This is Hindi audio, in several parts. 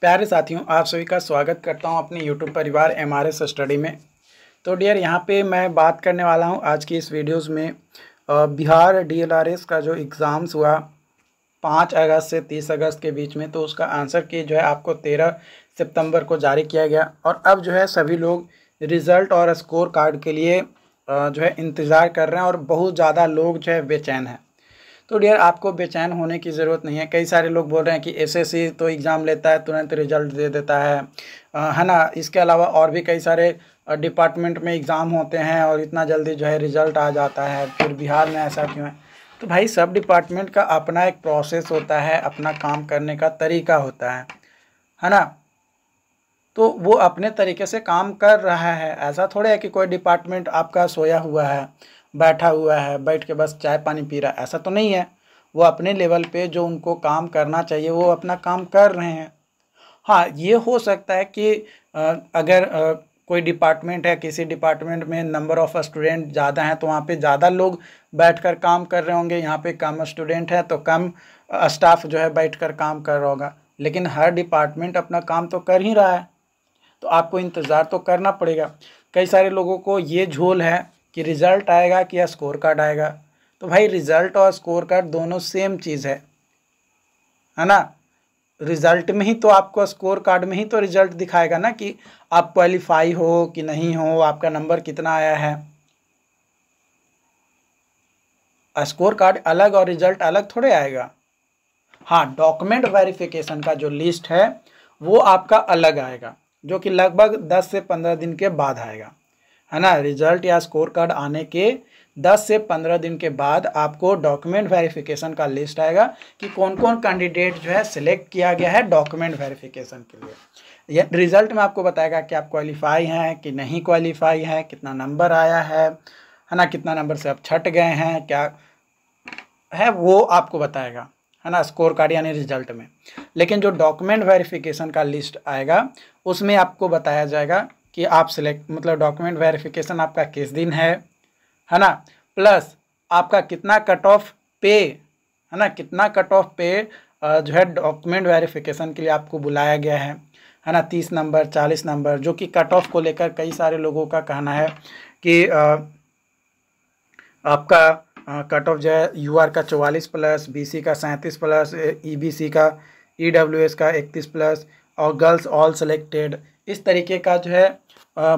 प्यारे साथियों आप सभी का स्वागत करता हूं अपने यूट्यूब परिवार एम आर एस स्टडी में तो डियर यहां पे मैं बात करने वाला हूं आज की इस वीडियोस में Bihar D L R S का जो एग्ज़ाम्स हुआ पाँच अगस्त से तीस अगस्त के बीच में तो उसका आंसर की जो है आपको तेरह सितंबर को जारी किया गया और अब जो है सभी लोग रिज़ल्ट और स्कोर कार्ड के लिए जो है इंतज़ार कर रहे हैं और बहुत ज़्यादा लोग जो है बेचैन हैं तो डियर आपको बेचैन होने की ज़रूरत नहीं है कई सारे लोग बोल रहे हैं कि एसएससी तो एग्ज़ाम लेता है तुरंत रिजल्ट दे देता है है ना इसके अलावा और भी कई सारे डिपार्टमेंट में एग्ज़ाम होते हैं और इतना जल्दी जो है रिज़ल्ट आ जाता है फिर बिहार में ऐसा क्यों है तो भाई सब डिपार्टमेंट का अपना एक प्रोसेस होता है अपना काम करने का तरीका होता है है ना तो वो अपने तरीके से काम कर रहा है ऐसा थोड़े है कि कोई डिपार्टमेंट आपका सोया हुआ है बैठा हुआ है बैठ के बस चाय पानी पी रहा है ऐसा तो नहीं है वो अपने लेवल पे जो उनको काम करना चाहिए वो अपना काम कर रहे हैं हाँ ये हो सकता है कि अगर कोई डिपार्टमेंट है किसी डिपार्टमेंट में नंबर ऑफ़ स्टूडेंट ज़्यादा हैं तो वहाँ पे ज़्यादा लोग बैठकर काम कर रहे होंगे यहाँ पे कम स्टूडेंट है तो कम स्टाफ जो है बैठकर काम कर रहा होगा लेकिन हर डिपार्टमेंट अपना काम तो कर ही रहा है तो आपको इंतज़ार तो करना पड़ेगा कई सारे लोगों को ये झोल है कि रिज़ल्ट आएगा कि या स्कोर कार्ड आएगा तो भाई रिज़ल्ट और स्कोर कार्ड दोनों सेम चीज़ है है ना रिज़ल्ट में ही तो आपको स्कोर कार्ड में ही तो रिज़ल्ट दिखाएगा ना कि आप क्वालिफाई हो कि नहीं हो आपका नंबर कितना आया है स्कोर कार्ड अलग और रिज़ल्ट अलग थोड़े आएगा हाँ डॉक्यूमेंट वेरिफिकेशन का जो लिस्ट है वो आपका अलग आएगा जो कि लगभग 10 से 15 दिन के बाद आएगा है ना रिजल्ट या स्कोर कार्ड आने के 10 से 15 दिन के बाद आपको डॉक्यूमेंट वेरिफिकेशन का लिस्ट आएगा कि कौन कौन कैंडिडेट जो है सिलेक्ट किया गया है डॉक्यूमेंट वेरिफिकेशन के लिए ये रिजल्ट में आपको बताएगा कि आप क्वालिफाई हैं कि नहीं क्वालिफाई हैं कितना नंबर आया है है ना कितना नंबर से आप छट गए हैं क्या है वो आपको बताएगा है ना स्कोर कार्ड यानी रिजल्ट में लेकिन जो डॉक्यूमेंट वेरिफिकेशन का लिस्ट आएगा उसमें आपको बताया जाएगा कि आप सिलेक्ट मतलब डॉक्यूमेंट वेरिफिकेशन आपका किस दिन है है ना प्लस आपका कितना कट ऑफ पे है ना कितना कट ऑफ पे जो है डॉक्यूमेंट वेरिफिकेशन के लिए आपको बुलाया गया है है ना तीस नंबर चालीस नंबर जो कि कट ऑफ को लेकर कई सारे लोगों का कहना है कि आ, आपका कट ऑफ जो है यू आर का चौवालीस प्लस बी सी का सैंतीस प्लस ई बी सी का ई डब्ल्यू एस का इकतीस प्लस और गर्ल्स ऑल सेलेक्टेड इस तरीके का जो है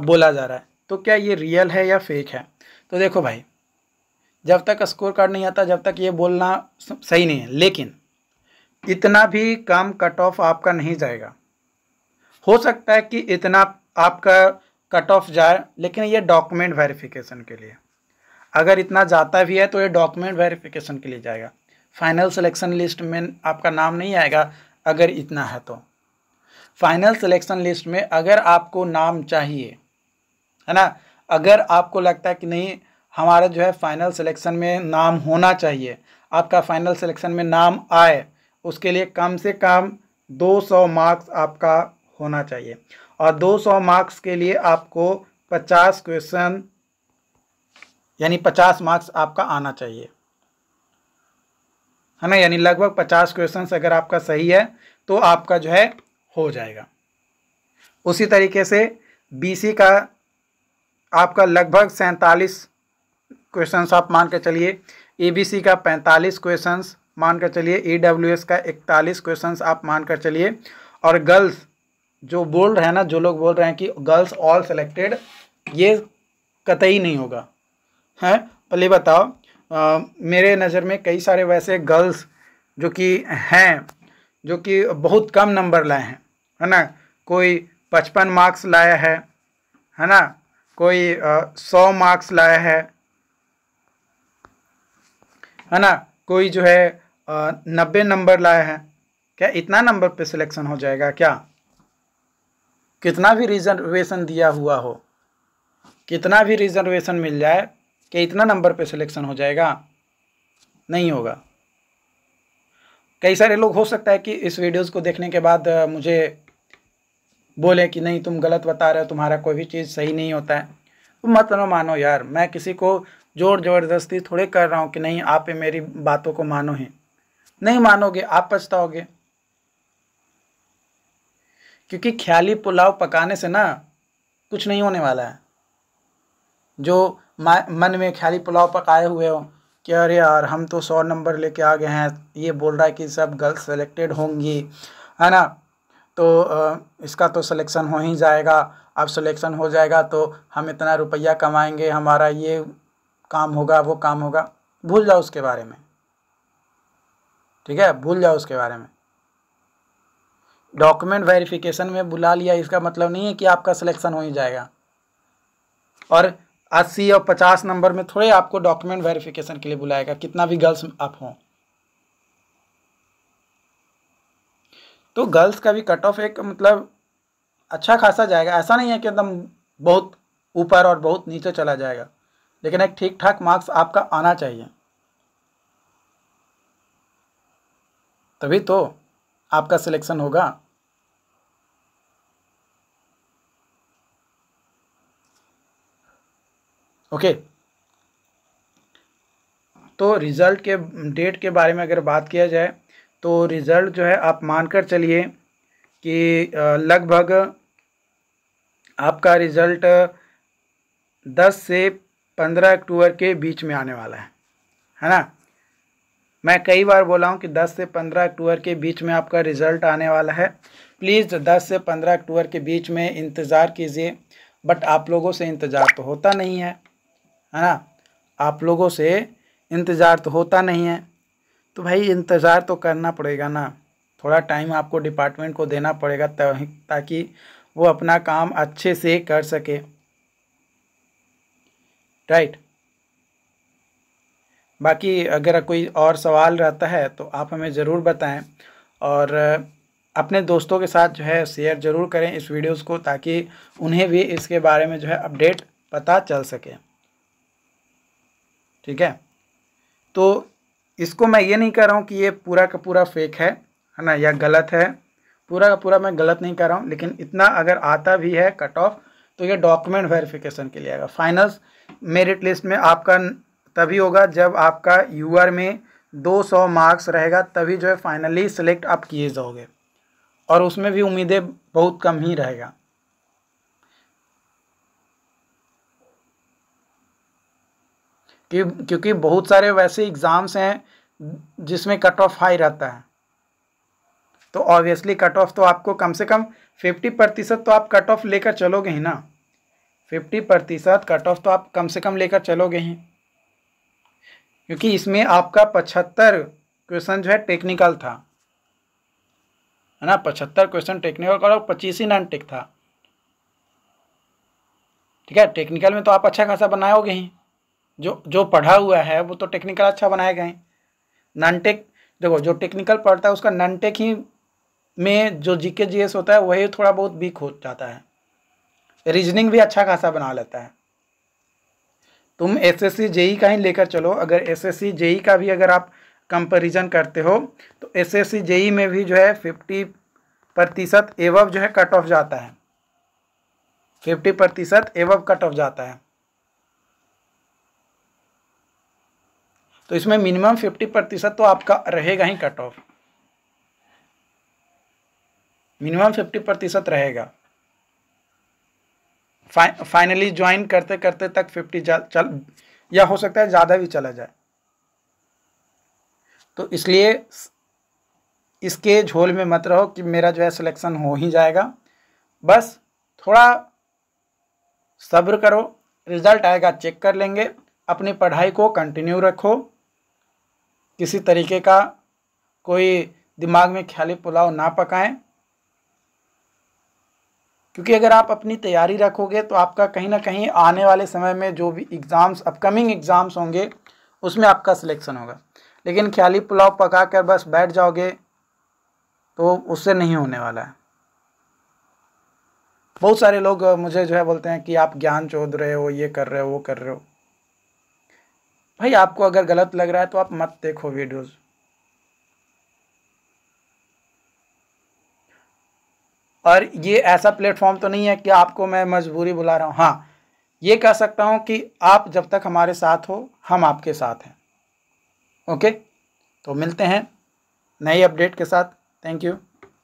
बोला जा रहा है तो क्या ये रियल है या फेक है तो देखो भाई जब तक स्कोर कार्ड नहीं आता जब तक ये बोलना सही नहीं है लेकिन इतना भी कम कट ऑफ आपका नहीं जाएगा हो सकता है कि इतना आपका कट ऑफ जाए लेकिन ये डॉक्यूमेंट वेरिफिकेशन के लिए अगर इतना जाता भी है तो ये डॉक्यूमेंट वेरिफिकेशन के लिए जाएगा फाइनल सिलेक्शन लिस्ट में आपका नाम नहीं आएगा अगर इतना है तो फाइनल सिलेक्शन लिस्ट में अगर आपको नाम चाहिए है ना अगर आपको लगता है कि नहीं हमारा जो है फाइनल सिलेक्शन में नाम होना चाहिए आपका फाइनल सिलेक्शन में नाम आए उसके लिए कम से कम 200 मार्क्स आपका होना चाहिए और 200 मार्क्स के लिए आपको 50 क्वेश्चन यानी 50 मार्क्स आपका आना चाहिए है ना यानी लगभग 50 क्वेश्चन अगर आपका सही है तो आपका जो है हो जाएगा उसी तरीके से बीसी का आपका लगभग सैंतालीस क्वेश्चंस आप मान के चलिए एबीसी का पैंतालीस क्वेश्चंस मान कर चलिए ईडब्ल्यूएस का इकतालीस क्वेश्चंस आप मान कर चलिए और गर्ल्स जो बोल रहे हैं ना जो लोग बोल रहे हैं कि गर्ल्स ऑल सेलेक्टेड ये कतई नहीं होगा हैं पहले बताओ आ, मेरे नज़र में कई सारे वैसे गर्ल्स जो कि हैं जो कि बहुत कम नंबर लाए हैं है ना कोई पचपन मार्क्स लाया है है ना कोई सौ मार्क्स लाया है है ना कोई जो है नब्बे नंबर लाया है क्या इतना नंबर पे सिलेक्शन हो जाएगा क्या कितना भी रिजर्वेशन दिया हुआ हो कितना भी रिजर्वेशन मिल जाए कि इतना नंबर पे सिलेक्शन हो जाएगा नहीं होगा कई सारे लोग हो सकता है कि इस वीडियोस को देखने के बाद मुझे बोले कि नहीं तुम गलत बता रहे हो तुम्हारा कोई भी चीज़ सही नहीं होता है तो मत ना मानो यार मैं किसी को जोर ज़बरदस्ती थोड़े कर रहा हूँ कि नहीं आप ही मेरी बातों को मानो ही नहीं मानोगे आप पछताओगे क्योंकि ख्याली पुलाव पकाने से ना कुछ नहीं होने वाला है जो मन में ख्याली पुलाव पकाए हुए हो कि अरे यार हम तो सौ नंबर लेके आ गए हैं ये बोल रहा है कि सब गर्ल्स सेलेक्टेड होंगी है ना तो इसका तो सलेक्शन हो ही जाएगा अब सलेक्शन हो जाएगा तो हम इतना रुपया कमाएंगे हमारा ये काम होगा वो काम होगा भूल जाओ उसके बारे में ठीक है भूल जाओ उसके बारे में डॉक्यूमेंट वेरिफिकेशन में बुला लिया इसका मतलब नहीं है कि आपका सिलेक्शन हो ही जाएगा और अस्सी और पचास नंबर में थोड़े आपको डॉक्यूमेंट वेरिफिकेशन के लिए बुलाएगा कितना भी गर्ल्स आप हों तो गर्ल्स का भी कट ऑफ एक मतलब अच्छा खासा जाएगा ऐसा नहीं है कि एकदम बहुत ऊपर और बहुत नीचे चला जाएगा लेकिन एक ठीक ठाक मार्क्स आपका आना चाहिए तभी तो आपका सिलेक्शन होगा ओके तो रिज़ल्ट के डेट के बारे में अगर बात किया जाए तो रिज़ल्ट जो है आप मानकर चलिए कि लगभग आपका रिज़ल्ट 10 से 15 अक्टूबर के बीच में आने वाला है है ना मैं कई बार बोला हूँ कि 10 से 15 अक्टूबर के बीच में आपका रिज़ल्ट आने वाला है प्लीज़ 10 से 15 अक्टूबर के बीच में इंतज़ार कीजिए बट आप लोगों से इंतज़ार तो होता नहीं है है ना आप लोगों से इंतज़ार तो होता नहीं है तो भाई इंतज़ार तो करना पड़ेगा ना थोड़ा टाइम आपको डिपार्टमेंट को देना पड़ेगा ताकि वो अपना काम अच्छे से कर सके राइट बाकी अगर कोई और सवाल रहता है तो आप हमें ज़रूर बताएं और अपने दोस्तों के साथ जो है शेयर ज़रूर करें इस वीडियोस को ताकि उन्हें भी इसके बारे में जो है अपडेट पता चल सके ठीक है तो इसको मैं ये नहीं कह रहा हूँ कि ये पूरा का पूरा फेक है है ना या गलत है पूरा का पूरा मैं गलत नहीं कर रहा हूँ लेकिन इतना अगर आता भी है कट ऑफ तो ये डॉक्यूमेंट वेरिफिकेशन के लिए आएगा फाइनल्स मेरिट लिस्ट में आपका तभी होगा जब आपका यू में 200 मार्क्स रहेगा तभी जो है फाइनली सिलेक्ट आप किए जाओगे और उसमें भी उम्मीदें बहुत कम ही रहेगा कि क्योंकि बहुत सारे वैसे एग्ज़ाम्स हैं जिसमें कट ऑफ हाई रहता है तो ऑब्वियसली कट ऑफ तो आपको कम से कम फिफ्टी प्रतिशत तो आप कट ऑफ लेकर चलोगे ही ना फिफ्टी प्रतिशत कट ऑफ तो आप कम से कम लेकर चलोगे ही क्योंकि इसमें आपका पचहत्तर क्वेश्चन जो है टेक्निकल था है ना पचहत्तर क्वेश्चन टेक्निकल का और पच्चीस ही नॉन टेक था ठीक है टेक्निकल में तो आप अच्छा खासा बनाओगे ही जो जो पढ़ा हुआ है वो तो टेक्निकल अच्छा बनाए गए नॉन टेक देखो जो टेक्निकल पढ़ता है उसका नॉन टेक ही में जो जी के जी एस होता है वही थोड़ा बहुत वीक हो जाता है रीजनिंग भी अच्छा खासा बना लेता है तुम एस एस सी जेई का ही लेकर चलो अगर एस एस सी जेई का भी अगर आप कंपेरिजन करते हो तो एस एस सी जेई में भी जो है फिफ्टी प्रतिशत एवब जो है कट ऑफ जाता है फिफ्टी प्रतिशत एवब कट ऑफ जाता है तो इसमें मिनिमम फिफ्टी प्रतिशत तो आपका रहेगा ही कट ऑफ मिनिमम फिफ्टी प्रतिशत रहेगा फाइनली ज्वाइन करते करते तक फिफ्टी चल या हो सकता है ज़्यादा भी चला जाए तो इसलिए इसके झोल में मत रहो कि मेरा जो है सिलेक्शन हो ही जाएगा बस थोड़ा सब्र करो रिज़ल्ट आएगा चेक कर लेंगे अपनी पढ़ाई को कंटिन्यू रखो किसी तरीके का कोई दिमाग में ख्याली पुलाव ना पकाएं क्योंकि अगर आप अपनी तैयारी रखोगे तो आपका कहीं ना कहीं आने वाले समय में जो भी एग्ज़ाम्स अपकमिंग एग्ज़ाम्स होंगे उसमें आपका सिलेक्शन होगा लेकिन ख्याली पुलाव पका कर बस बैठ जाओगे तो उससे नहीं होने वाला है बहुत सारे लोग मुझे जो है बोलते हैं कि आप ज्ञान चौध रहे हो ये कर रहे हो वो कर रहे हो भाई आपको अगर गलत लग रहा है तो आप मत देखो वीडियोज़ और ये ऐसा प्लेटफॉर्म तो नहीं है कि आपको मैं मजबूरी बुला रहा हूँ हाँ ये कह सकता हूँ कि आप जब तक हमारे साथ हो हम आपके साथ हैं ओके तो मिलते हैं नए अपडेट के साथ थैंक यू